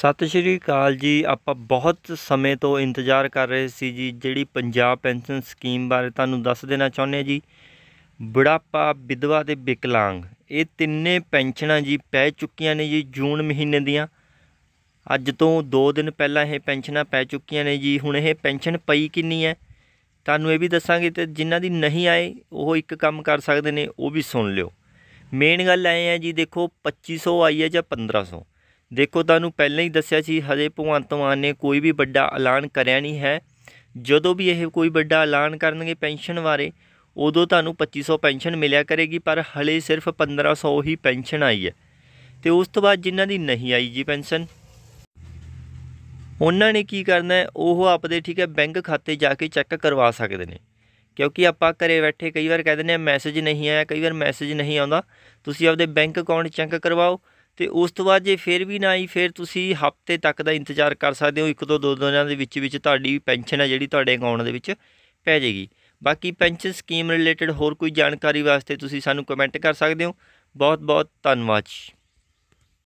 ਸਤਿ ਸ਼੍ਰੀ ਅਕਾਲ ਜੀ ਆਪਾਂ ਬਹੁਤ ਸਮੇਂ ਤੋਂ ਇੰਤਜ਼ਾਰ ਕਰ ਰਹੇ ਸੀ ਜੀ ਜਿਹੜੀ ਪੰਜਾਬ ਪੈਨਸ਼ਨ ਸਕੀਮ ਬਾਰੇ ਤੁਹਾਨੂੰ ਦੱਸ ਦੇਣਾ ਚਾਹੁੰਦੇ ਜੀ ਬੁਢਾਪਾ ਵਿਧਵਾ ਤੇ ਵਿਕਲਾਂਗ ਇਹ ਤਿੰਨੇ ਪੈਨਸ਼ਨਾਂ ਜੀ ਪੈ ਚੁੱਕੀਆਂ ਨੇ ਜੀ ਜੂਨ ਮਹੀਨੇ ਦੀਆਂ ਅੱਜ ਤੋਂ 2 ਦਿਨ ਪਹਿਲਾਂ ਇਹ ਪੈਨਸ਼ਨਾਂ ਪੈ ਚੁੱਕੀਆਂ ਨੇ ਜੀ ਹੁਣ ਇਹ ਪੈਨਸ਼ਨ ਪਈ ਕਿੰਨੀ ਹੈ ਤੁਹਾਨੂੰ ਇਹ ਵੀ ਦੱਸਾਂਗੇ ਤੇ ਜਿਨ੍ਹਾਂ ਦੀ ਨਹੀਂ ਆਏ ਉਹ ਇੱਕ ਕੰਮ ਕਰ ਸਕਦੇ ਨੇ ਉਹ ਵੀ ਸੁਣ ਲਿਓ ਮੇਨ ਗੱਲ ਐ ਹੈ ਜੀ ਦੇਖੋ 2500 ਆਈ ਹੈ ਜਾਂ 1500 ਦੇਖੋ ਤੁਹਾਨੂੰ ਪਹਿਲਾਂ ਹੀ ਦੱਸਿਆ ਸੀ ਹਜੇ ਭਗਵੰਤ ਮਾਨ ਨੇ ਕੋਈ ਵੀ ਵੱਡਾ ਐਲਾਨ ਕਰਿਆ ਨਹੀਂ ਹੈ ਜਦੋਂ ਵੀ ਇਹ ਕੋਈ ਵੱਡਾ ਐਲਾਨ ਕਰਨਗੇ ਪੈਨਸ਼ਨ ਬਾਰੇ ਉਦੋਂ ਤੁਹਾਨੂੰ 2500 ਪੈਨਸ਼ਨ ਮਿਲਿਆ ਕਰੇਗੀ ਪਰ ਹਲੇ ਸਿਰਫ 1500 ਹੀ ਪੈਨਸ਼ਨ ਆਈ ਹੈ ਤੇ ਉਸ ਤੋਂ ਬਾਅਦ ਜਿਨ੍ਹਾਂ ਦੀ ਨਹੀਂ ਆਈ ਜੀ ਪੈਨਸ਼ਨ ਉਹਨਾਂ ਨੇ ਕੀ ਕਰਨਾ ਹੈ ਉਹ ਆਪਦੇ ਠੀਕ ਹੈ ਬੈਂਕ ਖਾਤੇ ਜਾ ਕੇ ਚੈੱਕ ਕਰਵਾ ਸਕਦੇ ਨੇ ਕਿਉਂਕਿ ਆਪਾਂ ਘਰੇ ਬੈਠੇ ਕਈ ਵਾਰ ਕਹਿ ਦਿੰਦੇ ਆ ਮੈਸੇਜ ਨਹੀਂ ਆਇਆ ਕਈ ਵਾਰ ਮੈਸੇਜ ਨਹੀਂ ਆਉਂਦਾ ਤੁਸੀਂ ਆਪਦੇ ਬੈਂਕ ਅਕਾਊਂਟ ਚੈੱਕ ਕਰਵਾਓ ਤੇ ਉਸ ਤੋਂ ਬਾਅਦ ਜੇ ਫਿਰ ਵੀ ਨਾ ਆਈ ਫਿਰ ਤੁਸੀਂ ਹਫਤੇ ਤੱਕ ਦਾ ਇੰਤਜ਼ਾਰ ਕਰ ਸਕਦੇ ਹੋ ਇੱਕ ਤੋਂ ਦੋ ਦਿਨਾਂ ਦੇ ਵਿੱਚ ਵਿੱਚ ਤੁਹਾਡੀ ਪੈਨਸ਼ਨ ਹੈ ਜਿਹੜੀ ਤੁਹਾਡੇ ਅਕਾਊਂਟ ਦੇ ਵਿੱਚ ਪੈ ਜਾਏਗੀ ਬਾਕੀ ਪੈਨਸ਼ਨ ਸਕੀਮ ਰਿਲੇਟਡ ਹੋਰ ਕੋਈ ਜਾਣਕਾਰੀ ਵਾਸਤੇ ਤੁਸੀਂ ਸਾਨੂੰ ਕਮੈਂਟ ਕਰ ਸਕਦੇ ਹੋ ਬਹੁਤ ਬਹੁਤ ਧੰਨਵਾਦ